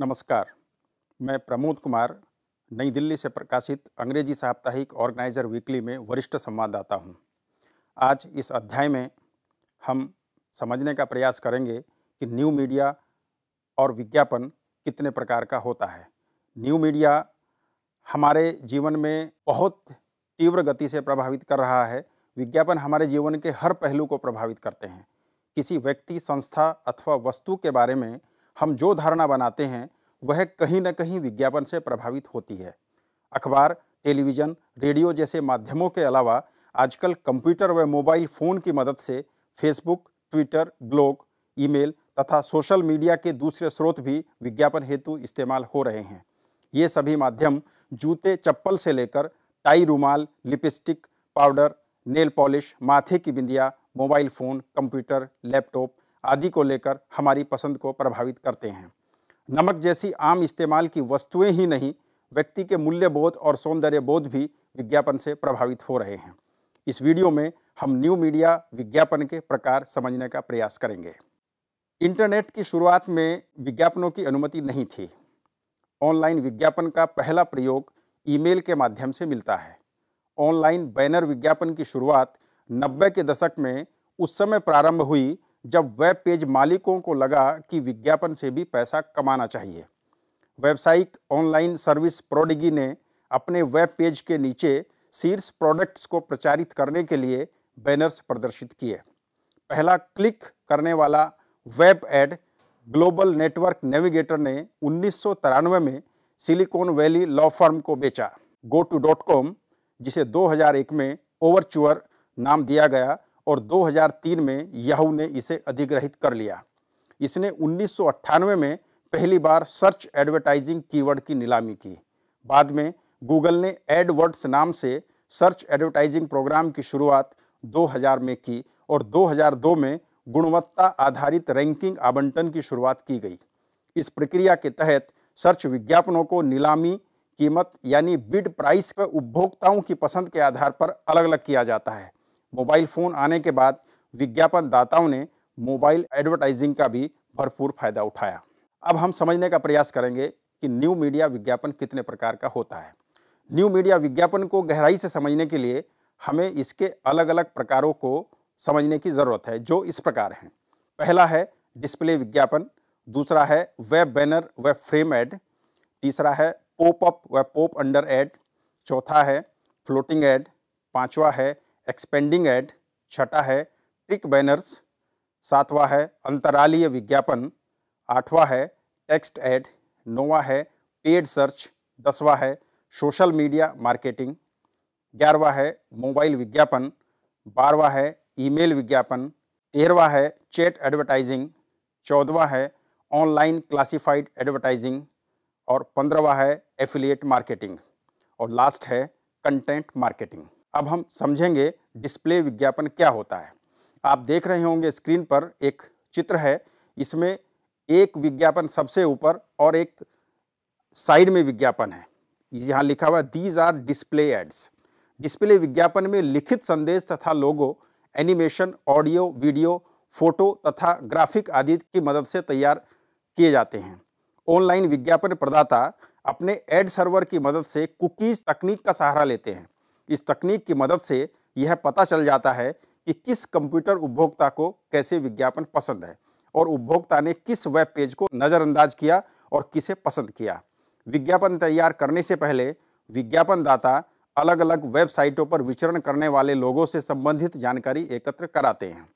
नमस्कार मैं प्रमोद कुमार नई दिल्ली से प्रकाशित अंग्रेजी साप्ताहिक ऑर्गेनाइजर वीकली में वरिष्ठ संवाददाता हूं। आज इस अध्याय में हम समझने का प्रयास करेंगे कि न्यू मीडिया और विज्ञापन कितने प्रकार का होता है न्यू मीडिया हमारे जीवन में बहुत तीव्र गति से प्रभावित कर रहा है विज्ञापन हमारे जीवन के हर पहलू को प्रभावित करते हैं किसी व्यक्ति संस्था अथवा वस्तु के बारे में हम जो धारणा बनाते हैं वह कहीं ना कहीं विज्ञापन से प्रभावित होती है अखबार टेलीविज़न रेडियो जैसे माध्यमों के अलावा आजकल कंप्यूटर व मोबाइल फ़ोन की मदद से फेसबुक ट्विटर ब्लॉग ईमेल तथा सोशल मीडिया के दूसरे स्रोत भी विज्ञापन हेतु इस्तेमाल हो रहे हैं ये सभी माध्यम जूते चप्पल से लेकर टाई रुमाल लिपस्टिक पाउडर नेल पॉलिश माथे की बिंदिया मोबाइल फ़ोन कंप्यूटर लैपटॉप आदि को लेकर हमारी पसंद को प्रभावित करते हैं नमक जैसी आम इस्तेमाल की वस्तुएं ही नहीं व्यक्ति के मूल्य बोध और सौंदर्य बोध भी विज्ञापन से प्रभावित हो रहे हैं इस वीडियो में हम न्यू मीडिया विज्ञापन के प्रकार समझने का प्रयास करेंगे इंटरनेट की शुरुआत में विज्ञापनों की अनुमति नहीं थी ऑनलाइन विज्ञापन का पहला प्रयोग ईमेल के माध्यम से मिलता है ऑनलाइन बैनर विज्ञापन की शुरुआत नब्बे के दशक में उस समय प्रारंभ हुई जब वेब पेज मालिकों को लगा कि विज्ञापन से भी पैसा कमाना चाहिए व्यावसायिक ऑनलाइन सर्विस प्रोडिगी ने अपने वेब पेज के नीचे शीर्ष प्रोडक्ट्स को प्रचारित करने के लिए बैनर्स प्रदर्शित किए पहला क्लिक करने वाला web ad global network navigator ने उन्नीस में सिलिकॉन वैली लॉ फर्म को बेचा गो टू डॉट कॉम जिसे 2001 में ओवरचुअर नाम दिया गया और 2003 में याहू ने इसे अधिग्रहित कर लिया इसने उन्नीस में पहली बार सर्च एडवर्टाइजिंग कीवर्ड की नीलामी की बाद में गूगल ने एडवर्ड्स नाम से सर्च एडवर्टाइजिंग प्रोग्राम की शुरुआत 2000 में की और 2002 में गुणवत्ता आधारित रैंकिंग आवंटन की शुरुआत की गई इस प्रक्रिया के तहत सर्च विज्ञापनों को नीलामी कीमत यानी बिड प्राइस पर उपभोक्ताओं की पसंद के आधार पर अलग अलग किया जाता है मोबाइल फ़ोन आने के बाद विज्ञापन दाताओं ने मोबाइल एडवर्टाइजिंग का भी भरपूर फायदा उठाया अब हम समझने का प्रयास करेंगे कि न्यू मीडिया विज्ञापन कितने प्रकार का होता है न्यू मीडिया विज्ञापन को गहराई से समझने के लिए हमें इसके अलग अलग प्रकारों को समझने की ज़रूरत है जो इस प्रकार हैं पहला है डिस्प्ले विज्ञापन दूसरा है web banner web frame ad तीसरा है पोप अप व पोप अंडर एड चौथा है फ्लोटिंग एड पांचवा है एक्सपेंडिंग एड छठा है ट्रिक बैनर्स सातवां है अंतरालीय विज्ञापन आठवां है टेक्स्ट एड नौवा है पेड सर्च दसवा है सोशल मीडिया मार्केटिंग ग्यारहवा है मोबाइल विज्ञापन बारहवा है ईमेल विज्ञापन तेरहवा है चैट एडवर्टाइजिंग चौदवा है ऑनलाइन क्लासिफाइड एडवर्टाइजिंग और पंद्रहवा है एफिलिएट मार्केटिंग और लास्ट है कंटेंट मार्केटिंग अब हम समझेंगे डिस्प्ले विज्ञापन क्या होता है आप देख रहे होंगे स्क्रीन पर एक चित्र है इसमें एक विज्ञापन सबसे ऊपर और एक साइड में विज्ञापन है यहाँ लिखा हुआ these are display ads display विज्ञापन में लिखित संदेश तथा logo animation audio video photo तथा ग्राफिक आदि की मदद से तैयार किए जाते हैं ऑनलाइन विज्ञापन प्रदाता अपने एड सर्वर की मदद से कुकीज़ तकनीक का सहारा लेते हैं इस तकनीक की मदद से यह पता चल जाता है कि किस कंप्यूटर उपभोक्ता को कैसे विज्ञापन पसंद है और उपभोक्ता ने किस वेब पेज को नज़रअंदाज किया और किसे पसंद किया विज्ञापन तैयार करने से पहले विज्ञापनदाता अलग अलग वेबसाइटों पर विचरण करने वाले लोगों से संबंधित जानकारी एकत्र कराते हैं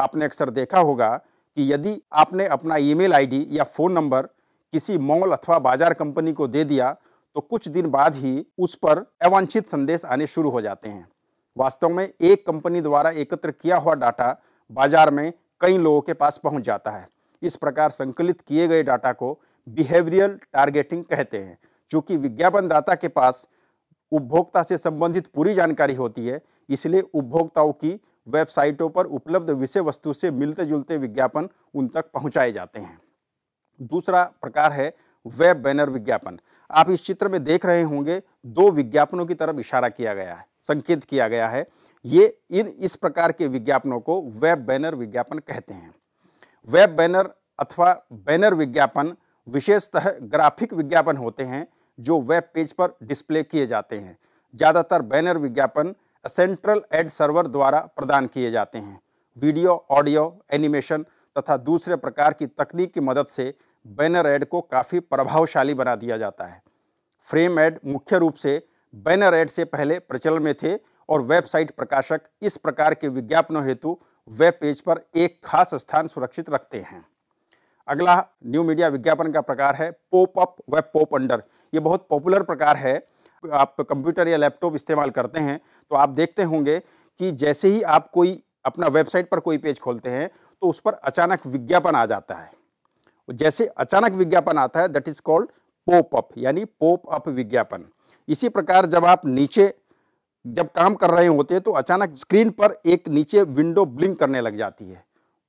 आपने अक्सर देखा होगा कि यदि आपने अपना ईमेल आईडी या फ़ोन नंबर किसी मॉल अथवा बाजार कंपनी को दे दिया तो कुछ दिन बाद ही उस पर अवांछित संदेश आने शुरू हो जाते हैं वास्तव में एक कंपनी द्वारा एकत्र किया हुआ डाटा बाजार में कई लोगों के पास पहुंच जाता है इस प्रकार संकलित किए गए डाटा को बिहेवियरल टारगेटिंग कहते हैं चूँकि विज्ञापनदाता के पास उपभोक्ता से संबंधित पूरी जानकारी होती है इसलिए उपभोक्ताओं की वेबसाइटों पर उपलब्ध विषय वस्तु से मिलते जुलते विज्ञापन उन तक पहुंचाए जाते हैं दूसरा प्रकार है वेब बैनर विज्ञापन आप इस चित्र में देख रहे होंगे दो विज्ञापनों की तरफ इशारा किया गया है संकेत किया गया है ये इन इस प्रकार के विज्ञापनों को वेब बैनर विज्ञापन कहते हैं वेब बैनर अथवा बैनर विज्ञापन विशेषतः ग्राफिक विज्ञापन होते हैं जो वेब पेज पर डिस्प्ले किए जाते हैं ज़्यादातर बैनर विज्ञापन सेंट्रल एड सर्वर द्वारा प्रदान किए जाते हैं वीडियो ऑडियो एनिमेशन तथा दूसरे प्रकार की तकनीक की मदद से बैनर एड को काफ़ी प्रभावशाली बना दिया जाता है फ्रेम एड मुख्य रूप से बैनर एड से पहले प्रचलन में थे और वेबसाइट प्रकाशक इस प्रकार के विज्ञापनों हेतु वेब पेज पर एक खास स्थान सुरक्षित रखते हैं अगला न्यू मीडिया विज्ञापन का प्रकार है pop up web pop under ये बहुत पॉपुलर प्रकार है आप कंप्यूटर या लैपटॉप इस्तेमाल करते हैं तो आप देखते होंगे कि जैसे ही आप कोई अपना वेबसाइट पर कोई पेज खोलते हैं तो उस पर अचानक विज्ञापन आ जाता है जैसे अचानक विज्ञापन आता है that is called pop up यानी पोप अप विज्ञापन इसी प्रकार जब आप नीचे जब काम कर रहे होते हैं तो अचानक स्क्रीन पर एक नीचे विंडो ब्लिंक करने लग जाती है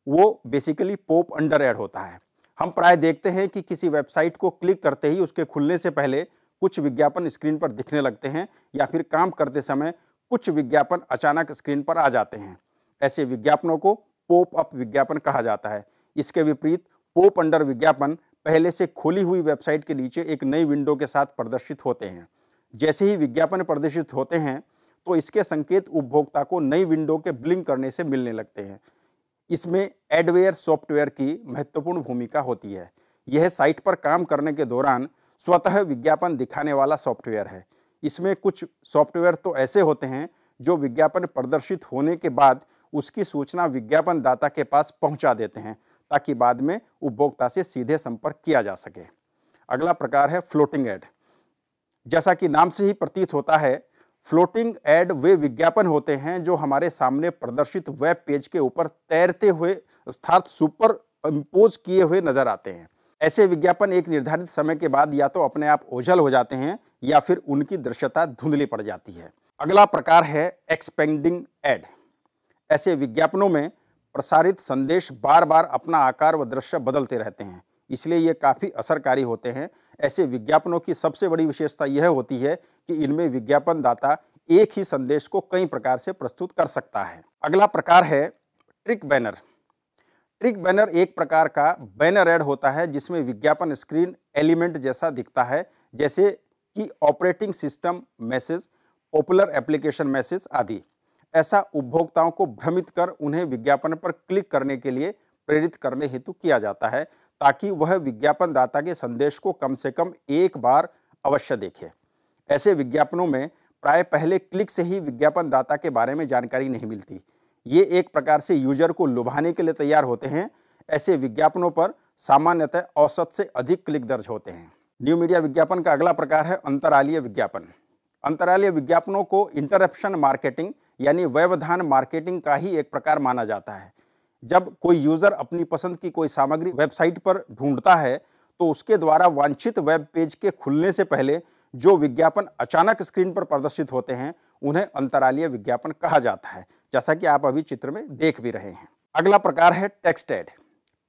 वो बेसिकली पोप अंडर एड होता है हम प्राय देखते हैं कि किसी वेबसाइट को क्लिक करते ही उसके खुलने से पहले कुछ विज्ञापन स्क्रीन पर दिखने लगते हैं या फिर काम करते समय कुछ विज्ञापन अचानक स्क्रीन पर आ जाते हैं ऐसे विज्ञापनों को पोप अप विज्ञापन कहा जाता है इसके विपरीत पोप अंडर विज्ञापन पहले से खोली हुई वेबसाइट के नीचे एक नई विंडो के साथ प्रदर्शित होते हैं जैसे ही विज्ञापन प्रदर्शित होते हैं तो इसके संकेत उपभोक्ता को नई विंडो के ब्लिंक करने से मिलने लगते हैं इसमें एडवेयर सॉफ्टवेयर की महत्वपूर्ण भूमिका होती है यह साइट पर काम करने के दौरान स्वतः विज्ञापन दिखाने वाला सॉफ्टवेयर है इसमें कुछ सॉफ्टवेयर तो ऐसे होते हैं जो विज्ञापन प्रदर्शित होने के बाद उसकी सूचना विज्ञापन दाता के पास पहुंचा देते हैं ताकि बाद में उपभोक्ता से सीधे संपर्क किया जा सके अगला प्रकार है फ्लोटिंग एड जैसा कि नाम से ही प्रतीत होता है फ्लोटिंग एड वे विज्ञापन होते हैं जो हमारे सामने प्रदर्शित वेब पेज के ऊपर तैरते हुए अर्थात सुपर इम्पोज किए हुए नजर आते हैं ऐसे विज्ञापन एक निर्धारित समय के बाद या तो अपने आप ओझल हो जाते हैं या फिर उनकी दृश्यता धुंधली पड़ जाती है अगला प्रकार है एक्सपेंडिंग एड ऐसे विज्ञापनों में प्रसारित संदेश बार बार अपना आकार व दृश्य बदलते रहते हैं इसलिए ये काफ़ी असरकारी होते हैं ऐसे विज्ञापनों की सबसे बड़ी विशेषता यह होती है कि इनमें विज्ञापनदाता एक ही संदेश को कई प्रकार से प्रस्तुत कर सकता है अगला प्रकार है ट्रिक बैनर ट्रिक बैनर एक प्रकार का बैनर एड होता है जिसमें विज्ञापन स्क्रीन एलिमेंट जैसा दिखता है जैसे कि operating system message popular application message आदि ऐसा उपभोक्ताओं को भ्रमित कर उन्हें विज्ञापन पर क्लिक करने के लिए प्रेरित करने हेतु किया जाता है ताकि वह विज्ञापनदाता के संदेश को कम से कम एक बार अवश्य देखे ऐसे विज्ञापनों में प्राय पहले क्लिक से ही विज्ञापनदाता के बारे में जानकारी नहीं मिलती ये एक प्रकार से यूजर को लुभाने के लिए तैयार होते हैं ऐसे विज्ञापनों पर सामान्यतः औसत से अधिक क्लिक दर्ज होते हैं न्यू मीडिया विज्ञापन का अगला प्रकार है अंतरालीय विज्ञापन अंतरालीय विज्ञापनों को इंटरप्शन मार्केटिंग यानी व्यवधान मार्केटिंग का ही एक प्रकार माना जाता है जब कोई यूज़र अपनी पसंद की कोई सामग्री वेबसाइट पर ढूंढता है तो उसके द्वारा वांछित वेब पेज के खुलने से पहले जो विज्ञापन अचानक स्क्रीन पर प्रदर्शित होते हैं उन्हें अंतरालीय विज्ञापन कहा जाता है जैसा कि आप अभी चित्र में देख भी रहे हैं अगला प्रकार है टेक्स्ट एड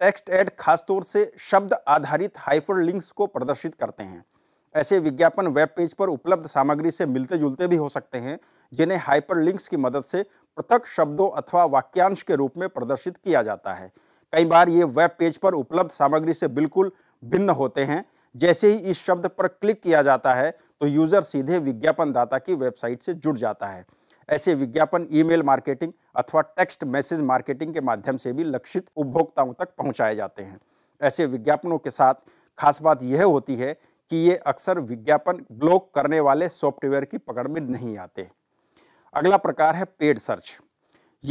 टेक्स्ट एड खासतौर से शब्द आधारित हाइपर लिंक्स को प्रदर्शित करते हैं ऐसे विज्ञापन वेब पेज पर उपलब्ध सामग्री से मिलते जुलते भी हो सकते हैं जिन्हें हाइपरलिंक्स की मदद से पृथक शब्दों अथवा वाक्यांश के रूप में प्रदर्शित किया जाता है कई बार ये वेब पेज पर उपलब्ध सामग्री से बिल्कुल भिन्न होते हैं जैसे ही इस शब्द पर क्लिक किया जाता है तो यूजर सीधे विज्ञापनदाता की वेबसाइट से जुड़ जाता है ऐसे विज्ञापन ईमेल मार्केटिंग अथवा टेक्स्ट मैसेज मार्केटिंग के माध्यम से भी लक्षित उपभोक्ताओं तक पहुंचाए जाते हैं ऐसे विज्ञापनों के साथ खास बात यह होती है कि ये अक्सर विज्ञापन ब्लॉक करने वाले सॉफ्टवेयर की पकड़ में नहीं आते अगला प्रकार है पेड सर्च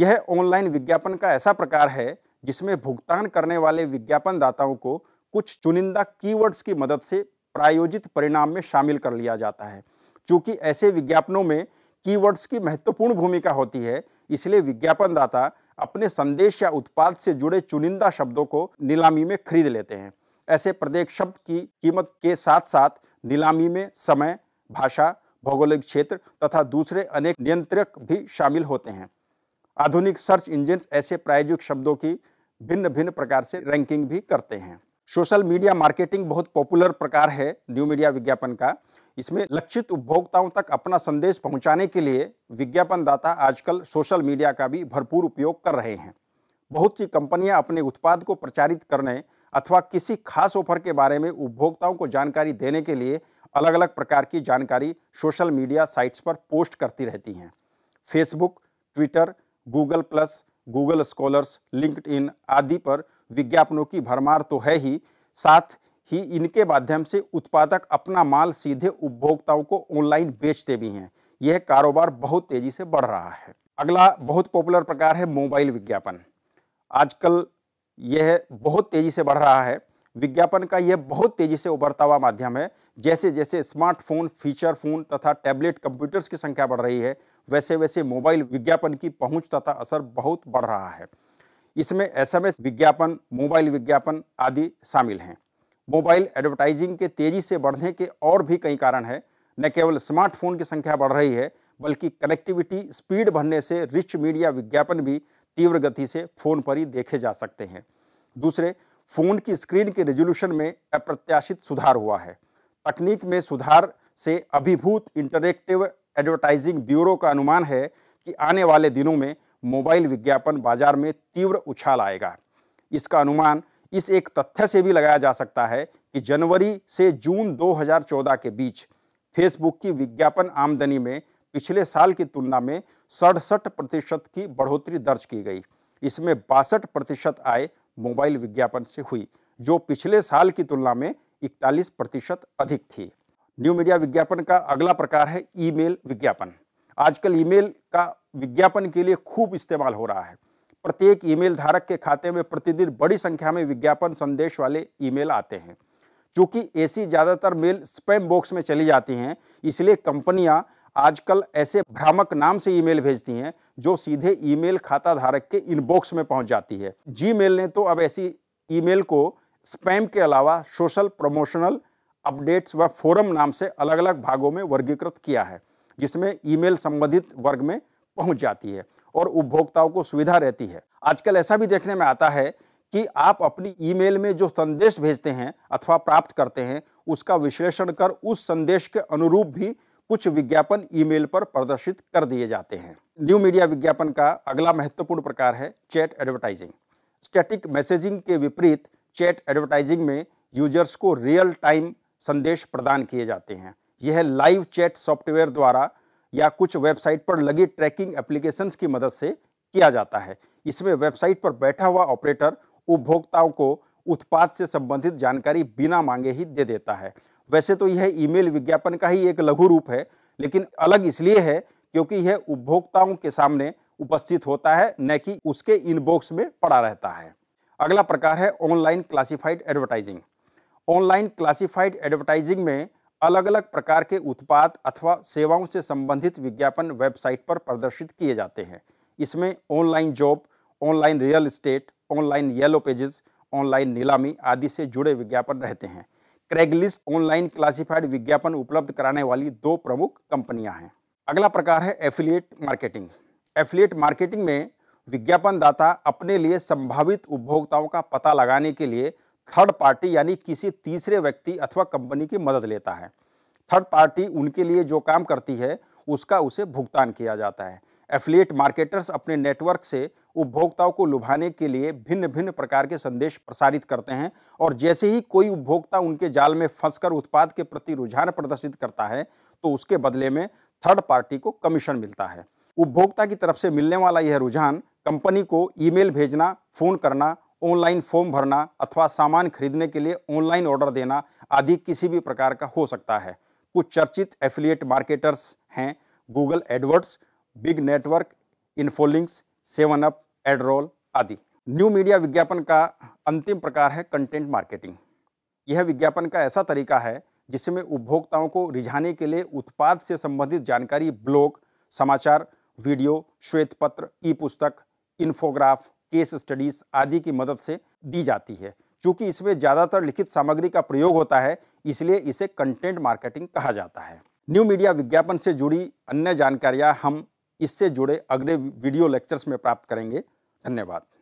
यह ऑनलाइन विज्ञापन का ऐसा प्रकार है जिसमें भुगतान करने वाले विज्ञापनदाताओं को कुछ चुनिंदा कीवर्ड्स की मदद से प्रायोजित परिणाम में शामिल कर लिया जाता है चूँकि ऐसे विज्ञापनों में कीवर्ड्स की महत्वपूर्ण भूमिका होती है इसलिए विज्ञापनदाता अपने संदेश या उत्पाद से जुड़े चुनिंदा शब्दों को नीलामी में खरीद लेते हैं ऐसे प्रत्येक शब्द की कीमत के साथ साथ नीलामी में समय भाषा भौगोलिक क्षेत्र तथा दूसरे अनेक नियंत्रक भी शामिल होते हैं आधुनिक सर्च इंजिन ऐसे प्रायोजिक शब्दों की भिन्न भिन्न प्रकार से रैंकिंग भी करते हैं सोशल मीडिया मार्केटिंग बहुत पॉपुलर प्रकार है न्यू मीडिया विज्ञापन का इसमें लक्षित उपभोक्ताओं तक अपना संदेश पहुंचाने के लिए विज्ञापनदाता आजकल सोशल मीडिया का भी भरपूर उपयोग कर रहे हैं बहुत सी कंपनियां अपने उत्पाद को प्रचारित करने अथवा किसी खास ऑफर के बारे में उपभोक्ताओं को जानकारी देने के लिए अलग अलग प्रकार की जानकारी सोशल मीडिया साइट्स पर पोस्ट करती रहती हैं Facebook Twitter Google plus Google scholars इन आदि पर विज्ञापनों की भरमार तो है ही साथ ही इनके माध्यम से उत्पादक अपना माल सीधे उपभोक्ताओं को ऑनलाइन बेचते भी हैं यह कारोबार बहुत तेजी से बढ़ रहा है अगला बहुत पॉपुलर प्रकार है मोबाइल विज्ञापन आजकल यह बहुत तेज़ी से बढ़ रहा है विज्ञापन का यह बहुत तेज़ी से उभरता हुआ माध्यम है जैसे जैसे स्मार्टफोन फीचर फ़ोन तथा टैबलेट कंप्यूटर्स की संख्या बढ़ रही है वैसे वैसे मोबाइल विज्ञापन की पहुंच तथा असर बहुत बढ़ रहा है इसमें एसएमएस विज्ञापन मोबाइल विज्ञापन आदि शामिल हैं मोबाइल एडवर्टाइजिंग के तेज़ी से बढ़ने के और भी कई कारण हैं न केवल स्मार्टफोन की संख्या बढ़ रही है बल्कि कनेक्टिविटी स्पीड बढ़ने से रिच मीडिया विज्ञापन भी तीव्र गति से फ़ोन पर ही देखे जा सकते हैं दूसरे फ़ोन की स्क्रीन के रेजोल्यूशन में अप्रत्याशित सुधार हुआ है तकनीक में सुधार से अभिभूत इंटरेक्टिव एडवर्टाइजिंग ब्यूरो का अनुमान है कि आने वाले दिनों में मोबाइल विज्ञापन बाजार में तीव्र उछाल आएगा इसका अनुमान इस एक तथ्य से भी लगाया जा सकता है कि जनवरी से जून 2014 के बीच फेसबुक की विज्ञापन आमदनी में पिछले साल की तुलना में सड़सठ प्रतिशत की बढ़ोतरी दर्ज की गई इसमें बासठ प्रतिशत आय मोबाइल विज्ञापन से हुई जो पिछले साल की तुलना में इकतालीस प्रतिशत अधिक थी न्यू मीडिया विज्ञापन का अगला प्रकार है ईमेल विज्ञापन आजकल ईमेल का विज्ञापन के लिए खूब इस्तेमाल हो रहा है प्रत्येक ईमेल धारक के खाते में प्रतिदिन बड़ी संख्या में विज्ञापन संदेश वाले ईमेल आते हैं चूँकि ऐसी ज़्यादातर मेल स्पैम बॉक्स में चली जाती हैं इसलिए कंपनियां आजकल ऐसे भ्रामक नाम से ईमेल भेजती हैं जो सीधे ईमेल खाता धारक के इनबॉक्स में पहुंच जाती है जीमेल ने तो अब ऐसी ईमेल को स्पैम के अलावा सोशल प्रमोशनल अपडेट्स व फोरम नाम से अलग अलग भागों में वर्गीकृत किया है जिसमें ईमेल संबंधित वर्ग में पहुंच जाती है और उपभोक्ताओं को सुविधा रहती है आजकल ऐसा भी देखने में आता है कि आप अपनी ईमेल में जो संदेश भेजते हैं अथवा प्राप्त करते हैं उसका विश्लेषण कर उस संदेश के अनुरूप भी कुछ विज्ञापन ईमेल पर प्रदर्शित कर दिए जाते हैं न्यू मीडिया विज्ञापन का अगला महत्वपूर्ण प्रकार है चैट एडवर्टाइजिंग स्टैटिक मैसेजिंग के विपरीत चैट एडवर्टाइजिंग में यूजर्स को रियल टाइम संदेश प्रदान किए जाते हैं यह लाइव चैट सॉफ्टवेयर द्वारा या कुछ वेबसाइट पर लगी ट्रैकिंग एप्लीकेशंस की मदद से किया जाता है इसमें वेबसाइट पर बैठा हुआ ऑपरेटर उपभोक्ताओं को उत्पाद से संबंधित जानकारी बिना मांगे ही दे देता है वैसे तो यह ईमेल विज्ञापन का ही एक लघु रूप है लेकिन अलग इसलिए है क्योंकि यह उपभोक्ताओं के सामने उपस्थित होता है न कि उसके इनबॉक्स में पड़ा रहता है अगला प्रकार है online classified advertising online classified advertising में अलग अलग प्रकार के उत्पाद अथवा सेवाओं से संबंधित विज्ञापन वेबसाइट पर प्रदर्शित किए जाते हैं इसमें online job online real estate online yellow pages online नीलामी आदि से जुड़े विज्ञापन रहते हैं क्रेगलिस्ट ऑनलाइन क्लासिफाइड विज्ञापन उपलब्ध कराने वाली दो प्रमुख कंपनियां हैं अगला प्रकार है एफिलिएट मार्केटिंग एफिलिएट मार्केटिंग में विज्ञापन दाता अपने लिए संभावित उपभोक्ताओं का पता लगाने के लिए थर्ड पार्टी यानी किसी तीसरे व्यक्ति अथवा कंपनी की मदद लेता है थर्ड पार्टी उनके लिए जो काम करती है उसका उसे भुगतान किया जाता है एफिलिएट मार्केटर्स अपने नेटवर्क से उपभोक्ताओं को लुभाने के लिए भिन्न भिन्न प्रकार के संदेश प्रसारित करते हैं और जैसे ही कोई उपभोक्ता उनके जाल में फंसकर उत्पाद के प्रति रुझान प्रदर्शित करता है तो उसके बदले में थर्ड पार्टी को कमीशन मिलता है उपभोक्ता की तरफ से मिलने वाला यह रुझान कंपनी को ईमेल भेजना फ़ोन करना ऑनलाइन फॉर्म भरना अथवा सामान खरीदने के लिए ऑनलाइन ऑर्डर देना आदि किसी भी प्रकार का हो सकता है कुछ चर्चित एफिलिएट मार्केटर्स हैं Google AdWords big network Infolinks seven up AdRoll आदि न्यू मीडिया विज्ञापन का अंतिम प्रकार है कंटेंट मार्केटिंग यह विज्ञापन का ऐसा तरीका है जिसमें उपभोक्ताओं को रिझाने के लिए उत्पाद से संबंधित जानकारी ब्लॉग समाचार वीडियो श्वेत पत्र ई पुस्तक इन्फोग्राफ केस स्टडीज आदि की मदद से दी जाती है चूँकि इसमें ज़्यादातर लिखित सामग्री का प्रयोग होता है इसलिए इसे कंटेंट मार्केटिंग कहा जाता है न्यू मीडिया विज्ञापन से जुड़ी अन्य जानकारियाँ हम इससे जुड़े अगले वीडियो लेक्चर्स में प्राप्त करेंगे धन्यवाद